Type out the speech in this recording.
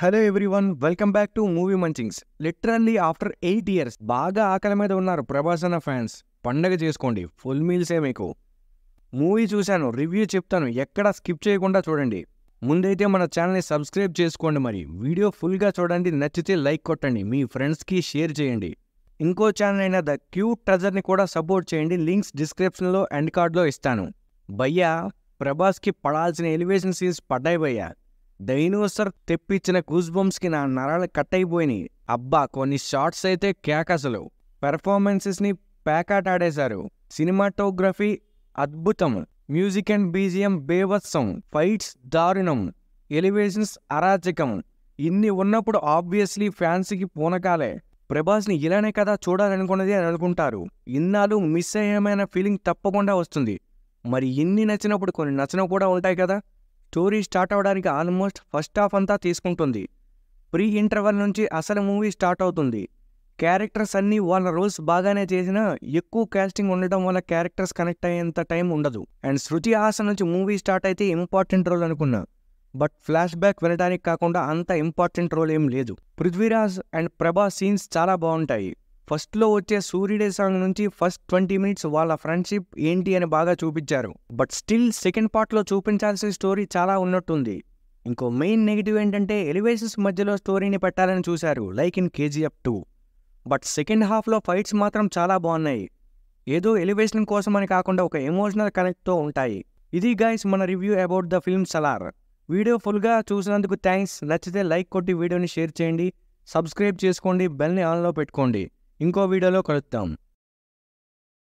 hello everyone welcome back to movie munchings literally after eight years బాగా ఆకలి మీద ఉన్నారు ప్రభాస్ అన్న ఫ్యాన్స్ పండగ చేసుకోండి ఫుల్ మీల్సే మీకు మూవీ చూశాను రివ్యూ చెప్తాను ఎక్కడా స్కిప్ చేయకుండా చూడండి ముందైతే మన ఛానల్ని సబ్స్క్రైబ్ చేసుకోండి మరి వీడియో ఫుల్గా చూడండి నచ్చితే లైక్ కొట్టండి మీ ఫ్రెండ్స్కి షేర్ చేయండి ఇంకో ఛానల్ అయిన ద క్యూట్ ట్రెజర్ని కూడా సపోర్ట్ చేయండి లింక్స్ డిస్క్రిప్షన్లో ఎండ్ కార్డ్లో ఇస్తాను భయ్యా ప్రభాస్కి పడాల్సిన ఎలివేషన్ సీన్స్ పడ్డాయి భయ్యా డైనోసర్ తెప్పించిన గూస్బంప్స్కి నా నరాలు కట్ అయిపోయినాయి అబ్బా కొన్ని షార్ట్స్ అయితే కేకసలు పెర్ఫార్మెన్సెస్ని ప్యాకాట్ ఆడేశారు సినిమాటోగ్రఫీ అద్భుతం మ్యూజిక్ అండ్ బీజియం బేవత్సం ఫైట్స్ దారుణం ఎలివేషన్స్ అరాచకం ఇన్ని ఉన్నప్పుడు ఆబ్వియస్లీ ఫ్యాన్స్కి పూనకాలే ప్రభాస్ని ఇలానే కదా చూడాలనుకున్నది అని అనుకుంటారు ఇన్నాళ్ళు మిస్ అయ్యేమైన ఫీలింగ్ తప్పకుండా వస్తుంది మరి ఇన్ని నచ్చినప్పుడు కొన్ని నచ్చనవి కూడా ఉంటాయి కదా స్టోరీ స్టార్ట్ అవడానికి ఆల్మోస్ట్ ఫస్ట్ హాఫ్ అంతా తీసుకుంటుంది ప్రీ ఇంటర్వల్ నుంచి అసలు మూవీ స్టార్ట్ అవుతుంది క్యారెక్టర్స్ అన్నీ వాళ్ళ రోల్స్ బాగానే చేసినా ఎక్కువ క్యాస్టింగ్ ఉండడం వల్ల క్యారెక్టర్స్ కనెక్ట్ అయ్యేంత టైం ఉండదు అండ్ శృతి హాసన్ నుంచి మూవీ స్టార్ట్ అయితే ఇంపార్టెంట్ రోల్ అనుకున్నా బట్ ఫ్లాష్ బ్యాక్ వినడానికి కాకుండా అంత ఇంపార్టెంట్ రోల్ ఏం లేదు పృథ్వీరాజ్ అండ్ ప్రభా సీన్స్ చాలా బాగుంటాయి ఫస్ట్లో వచ్చే సూర్యుడే సాంగ్ నుంచి ఫస్ట్ ట్వంటీ మినిట్స్ వాళ్ళ ఫ్రెండ్షిప్ ఏంటి అని బాగా చూపించారు బట్ స్టిల్ సెకండ్ పార్ట్లో చూపించాల్సిన స్టోరీ చాలా ఉన్నట్టుంది ఇంకో మెయిన్ నెగిటివ్ ఏంటంటే ఎలివేషన్స్ మధ్యలో స్టోరీని పెట్టాలని చూశారు like in KGF two but second హాఫ్లో ఫైట్స్ మాత్రం చాలా బాగున్నాయి ఏదో ఎలివేషన్ కోసం అని కాకుండా ఒక ఎమోషనల్ కనెక్ట్తో ఉంటాయి ఇది గైస్ మన review about the film Salaar video ఫుల్గా చూసినందుకు థ్యాంక్స్ నచ్చితే లైక్ కొట్టి వీడియోని షేర్ చేయండి సబ్స్క్రైబ్ చేసుకోండి బెల్ని ఆన్లో పెట్టుకోండి ఇంకో వీడియోలో కలుద్దాం